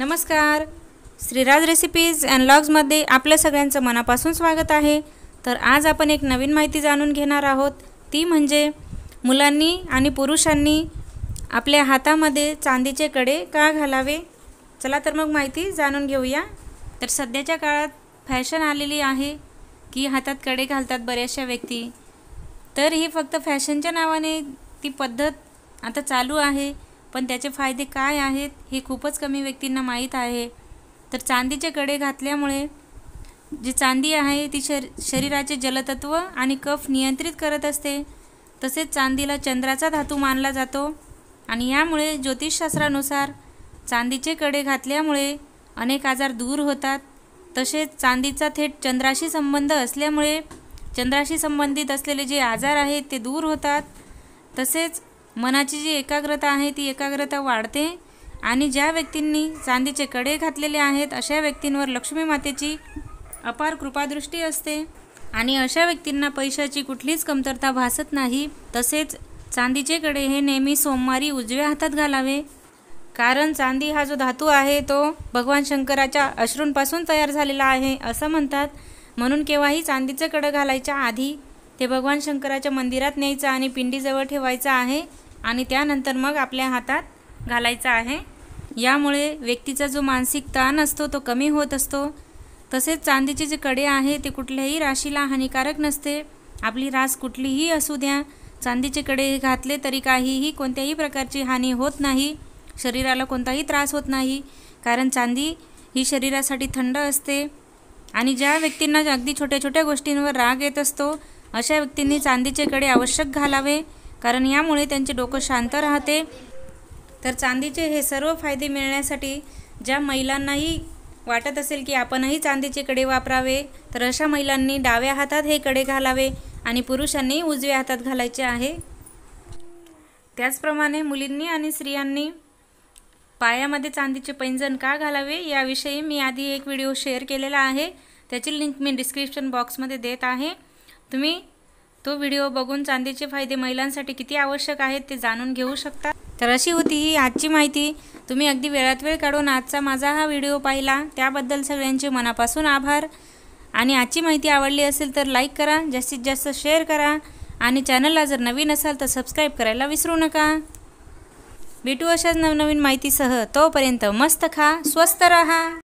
नमस्कार Shriraj recipes and लॉग्समध्ये आपल्या सगळ्यांचं मनापासून स्वागत आहे तर आज आपण एक नवीन माहिती जाणून घेणार आहोत ती म्हणजे मुलांनी आणि पुरुषांनी आपल्या हातामध्ये चांदीचे कडे का घालावे चला तर मग माहिती जाणून घेऊया तर सध्याच्या काळात फॅशन आलेली आहे की हातात कडे घालतात बऱ्याचशा व्यक्ती तर ही फक्त फॅशनच्या नावाने ती पद्धत आता चालू आहे पण त्याचे फायदे काय आहेत हे खूपच कमी व्यक्तींना माहीत आहे तर चांदीचे कडे घातल्यामुळे जी चांदी आहे ती शर शरीराचे जलतत्व आणि कफ नियंत्रित करत असते तसेच चांदीला चंद्राचा धातू मानला जातो आणि यामुळे ज्योतिषशास्त्रानुसार चांदीचे कडे घातल्यामुळे अनेक आजार दूर होतात तसेच चांदीचा थेट चंद्राशी संबंध असल्यामुळे चंद्राशी संबंधित असलेले जे आजार आहेत ते दूर होतात तसेच मनाची जी एकाग्रता आहे ती एकाग्रता वाढते आणि ज्या व्यक्तींनी चांदीचे कडे घातलेले आहेत अशा व्यक्तींवर लक्ष्मी मातेची अपार कृपादृष्टी असते आणि अशा व्यक्तींना पैशाची कुठलीच कमतरता भासत नाही तसेच चांदीचे कडे हे नेहमी सोमवारी उजव्या हातात घालावे कारण चांदी हा जो धातू आहे तो भगवान शंकराच्या अश्रूंपासून तयार झालेला आहे असं म्हणतात म्हणून केव्हाही चांदीचं कडं घालायच्या आधी ते भगवान शंकराच्या मंदिरात न्यायचं आणि पिंडीजवळ ठेवायचं आहे आणि त्यानंतर मग आपल्या हातात घालायचा आहे यामुळे व्यक्तीचा जो मानसिक ताण असतो तो कमी होत असतो तसेच चांदीचे जे कडे आहे ते कुठल्याही राशीला हानिकारक नसते आपली रास कुठलीही असू द्या चांदीचे कडे घातले तरी काहीही कोणत्याही प्रकारची हानी होत नाही शरीराला कोणताही त्रास होत नाही कारण चांदी ही शरीरासाठी थंड असते आणि ज्या व्यक्तींना अगदी छोट्या छोट्या गोष्टींवर राग येत असतो अशा व्यक्तींनी चांदीचे कडे आवश्यक घालावे कारण यामुळे त्यांचे डोकं शांत राहते तर चांदीचे हे सर्व फायदे मिळण्यासाठी ज्या महिलांनाही वाटत असेल की आपणही चांदीचे कडे वापरावे तर अशा महिलांनी डाव्या हातात हे कडे घालावे आणि पुरुषांनी उजव्या हातात घालायचे आहे त्याचप्रमाणे मुलींनी आणि स्त्रियांनी पायामध्ये चांदीचे पैंजण का घालावे याविषयी मी आधी एक व्हिडिओ शेअर केलेला आहे त्याची लिंक मी डिस्क्रिप्शन बॉक्समध्ये देत आहे तुम्ही तो व्हिडिओ बघून चांदीचे फायदे महिलांसाठी किती आवश्यक आहेत ते जाणून घेऊ शकता तर अशी होती ही आजची माहिती तुम्ही अगदी वेळात वेळ काढून आजचा माझा हा व्हिडिओ पाहिला त्याबद्दल सगळ्यांचे मनापासून आभार आणि आजची माहिती आवडली असेल तर लाईक करा जास्तीत जास्त शेअर करा आणि चॅनलला जर नवीन असाल तर सबस्क्राईब करायला विसरू नका भेटू अशाच नवनवीन माहितीसह तोपर्यंत मस्त खा स्वस्त रहा